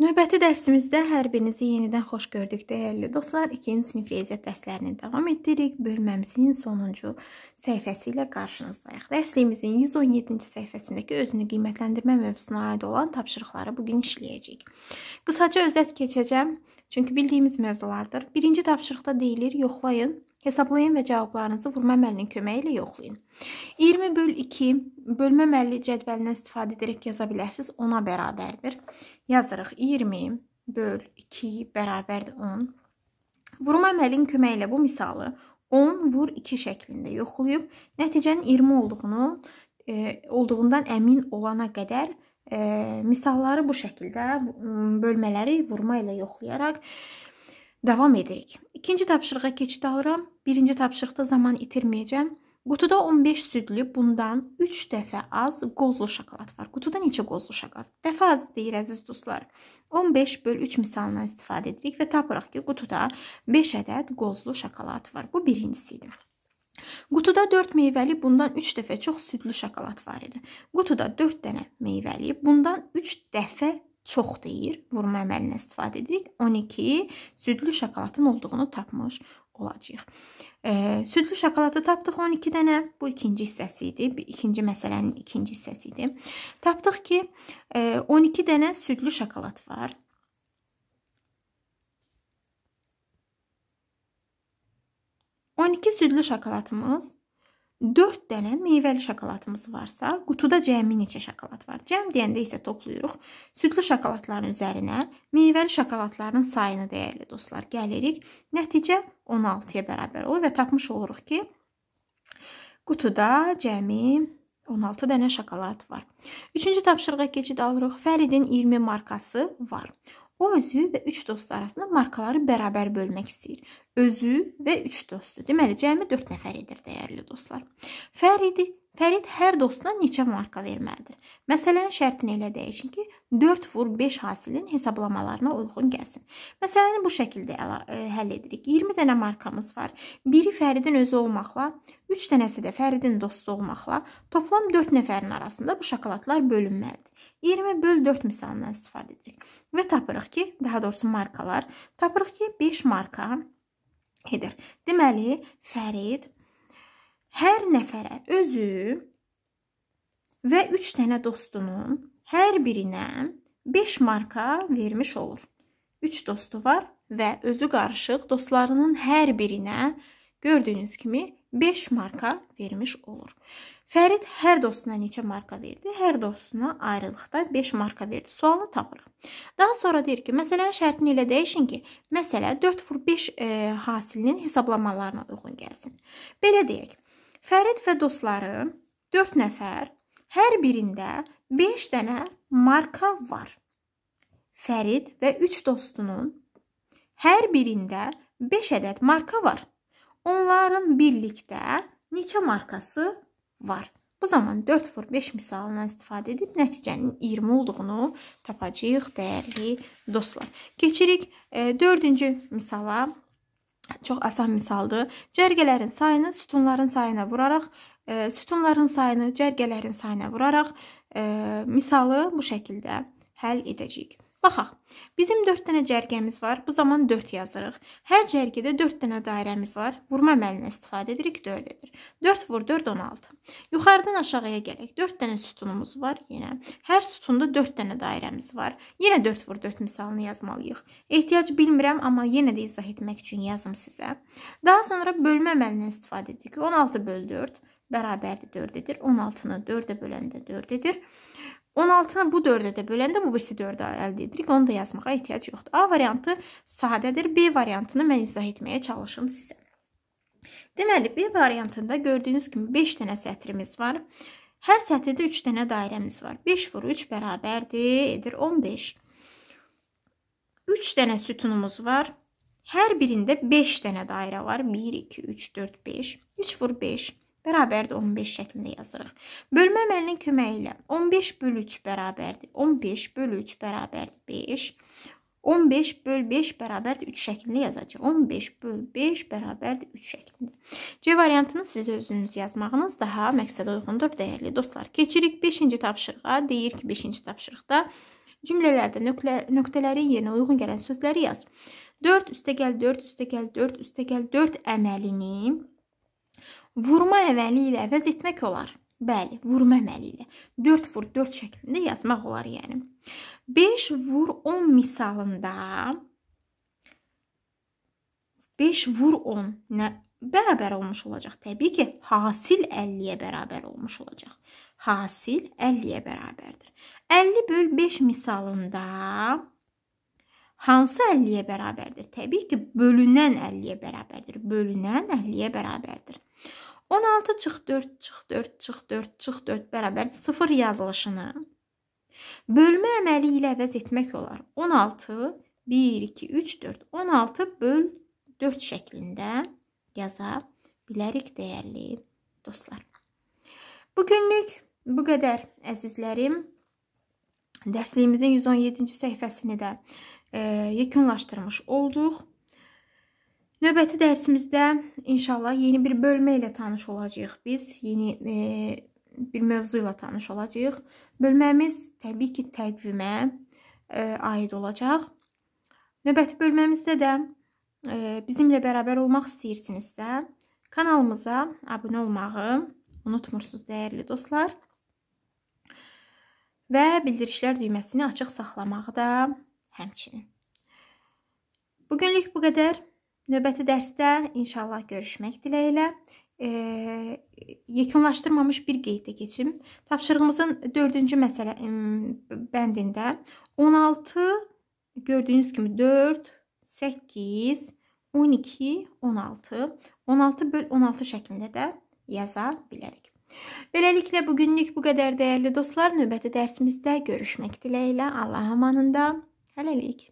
Növbəti dərsimizdə hər birinizi yenidən xoş gördük dəyərli dostlar. 2-ci sinif riyaziyyat dərslərini davam etdiririk. Bölməmizin sonuncu səhifəsi ilə qarşınızdayıq. Dərsimizin 117-ci səhifəsindəki özünü qiymətləndirmə mövzusuna aid olan tapşırıqları bugün işləyəcəyik. Qısaca özət keçəcəm, çünki bildiyimiz mövzulardır. Birinci tapşırıqda deyilir, yoxlayın Hesablayın və cavablarınızı vurma əməlinin köməyi ilə yoxlayın. 20 böl 2 bölmə əməlli cədvəlindən istifadə edərək yaza bilərsiniz. 10-a bərabərdir. Yazırıq 20 böl 2 bərabərdir 10. Vurma əməlinin köməyi ilə bu misalı 10 vur 2 şəklində yoxlayıb nəticənin 20 olduğunu e, olduğundan əmin olana qədər e, misalları bu şəkildə bölmələri vurma ilə yoxlayaraq Davam edirik. İkinci tapşırığa keçid alıram. Birinci tapşırıqda zaman itirməyəcəm. Qutuda 15 südlü, bundan 3 dəfə az qozlu şokolad var. Qutuda neçə qozlu şokolad? Dəfə az deyir əziz dostlar. 15 böl 3 misalından istifadə edirik və tapırıq ki, qutuda 5 ədəd qozlu şokolad var. Bu birincisi idi. Qutuda 4 meyvəli, bundan 3 dəfə çox südlü şokolad var idi. Qutuda 4 dənə meyvəli, bundan 3 dəfə çox deyir. Vurma əməlindən istifadə edirik. 12 südlü şokoladın olduğunu tapmış olacağıq. E, südlü şokoladı tapdıq 12 dənə. Bu ikinci hissəsi idi. İkinci məsələnin ikinci hissəsi idi. Tapdıq ki, e, 12 dənə südlü şokolad var. On iki südlü şokoladımız 4 dənə meyvəli şokoladımız varsa, qutuda cəmi neçə şokolad var? Cəm deyəndə isə toplayırıq. Südlü şokoladların üzərinə meyvəli şokoladların sayını dəyərli dostlar gəlirik. Nəticə 16-ya bərabər olur və tapmış oluruq ki, qutuda cəmi 16 dənə şokolad var. Üçüncü tapşırığa keçid alırıq. Fəridin 20 markası var. O özü və 3 dostu arasında markaları bərabər bölmək istəyir özü və 3 dostu. Deməli, cəmi 4 nəfər edir dəyərli dostlar. Fəridi, Fərid hər dostuna neçə marka verməlidir? Məsələnin şərtini elə dəyişin ki, 4 vur 5 hasilin hesablamalarına uyğun gəlsin. Məsələni bu şəkildə e, həll edirik. 20 dənə markamız var. Biri Fəridin özü olmaqla, 3 dənəsi də Fəridin dostu olmaqla toplam 4 nəfərin arasında bu şokoladlar bölünməlidir. 20 böl 4 misalından istifadə edirik və tapırıq ki, daha doğrusu markalar, tapırıq ki, 5 marka edir. Deməli, Fərid hər nəfərə özü və 3 dənə dostunun hər birinə 5 marka vermiş olur. 3 dostu var və özü qarışıq dostlarının hər birinə gördüyünüz kimi 5 marka vermiş olur. Fərid hər dostuna neçə marka verdi? Hər dostuna ayrılıqda 5 marka verdi. Sualı tapırıq. Daha sonra deyir ki, məsələnin şərtini elə dəyişin ki, məsələ 4 vur 5 e, hasilinin hesablamalarına uyğun gəlsin. Belə deyək. Fərid və dostları 4 nəfər, hər birində 5 dənə marka var. Fərid və 3 dostunun hər birində 5 ədəd marka var. Onların birlikdə neçə markası var? Bu zaman 4 vur 5 misalından istifadə edib nəticənin 20 olduğunu tapacağıq dəyərli dostlar. Keçirik 4-cü e, misala. Çox asan misaldır. Cərgələrin sayını sütunların sayına vuraraq, e, sütunların sayını cərgələrin sayına vuraraq e, misalı bu şəkildə həll edəcəyik. Baxaq, bizim 4 dənə cərgəmiz var, bu zaman 4 yazırıq. Hər cərgədə 4 dənə dairəmiz var, vurma əməlindən istifadə edirik, 4 edir. 4 vur 4, 16. Yuxarıdan aşağıya gələk, 4 dənə sütunumuz var yenə. Hər sütunda 4 dənə dairəmiz var. Yenə 4 vur 4 misalını yazmalıyıq. Ehtiyac bilmirəm, amma yenə də izah etmək üçün yazım sizə. Daha sonra bölmə əməlindən istifadə edirik, 16 böl 4 bərabərdir 4 edir. 16-nı 4-ə böləndə 4 edir. 16-nı bu 4-ə də böləndə bu birisi 4-ə əldə edirik. Onu da yazmağa ehtiyac yoxdur. A variantı sadədir. B variantını mən izah etməyə çalışım sizə. Deməli, B variantında gördüyünüz kimi 5 dənə sətrimiz var. Hər sətirdə 3 dənə dairəmiz var. 5 vur 3 bərabərdir, edir 15. 3 dənə sütunumuz var. Hər birində 5 dənə dairə var. 1, 2, 3, 4, 5. 3 vur 5. Bərabərdir 15 şəklində yazırıq. Bölmə əməlinin köməyi ilə 15 bölü 3 bərabərdir. 15 bölü 3 bərabərdir 5. 15 böl 5 bərabərdir 3 şəklində yazacaq. 15 böl 5 bərabərdir 3 şəklində. C variantını siz özünüz yazmağınız daha məqsəd uyğundur, dəyərli dostlar. Keçirik 5-ci tapşırığa. Deyir ki, 5-ci tapşırıqda cümlələrdə nöqtə, nöqtələrin yerinə uyğun gələn sözləri yaz. 4 üstə gəl, 4 üstə gəl, 4 üstə gəl, 4 əməlini Vurma əvəli ilə əvəz etmək olar. Bəli, vurma əməli ilə. 4 vur 4 şəklində yazmaq olar, yəni. 5 vur 10 misalında 5 vur 10 nə bərabər olmuş olacaq? Təbii ki, hasil 50-yə bərabər olmuş olacaq. Hasil 50-yə bərabərdir. 50 böl 5 misalında hansı 50-yə bərabərdir? Təbii ki, bölünən 50-yə bərabərdir. Bölünən 50-yə bərabərdir. 16 çıx 4 çıx 4 çıx 4 çıx 4 bərabər 0 yazılışını bölmə əməli ilə əvəz etmək olar. 16 1 2 3 4 16 böl 4 şəklində yaza bilərik dəyərli dostlar. Bu günlük bu qədər əzizlərim. Dərsliyimizin 117-ci səhifəsini də E, yekunlaşdırmış olduq. Növbəti dərsimizdə inşallah yeni bir bölmə ilə tanış olacağıq biz. Yeni e, bir mövzu ilə tanış olacağıq. Bölməmiz təbii ki, təqvimə e, aid olacaq. Növbəti bölməmizdə də e, bizimlə bərabər olmaq istəyirsinizsə, kanalımıza abunə olmağı unutmursunuz dəyərli dostlar. Və bildirişlər düyməsini açıq saxlamağı da unutmayın həmçinin. Bugünlük bu qədər. Növbəti dərsdə inşallah görüşmək diləyilə. E, yekunlaşdırmamış bir qeydə keçim. Tapşırığımızın 4-cü məsələ bəndində 16 gördüyünüz kimi 4, 8, 12, 16, 16 böl 16 şəklində də yaza bilərik. Beləliklə, bugünlük bu qədər dəyərli dostlar. Növbəti dərsimizdə görüşmək diləyilə. Allah amanında. على ليك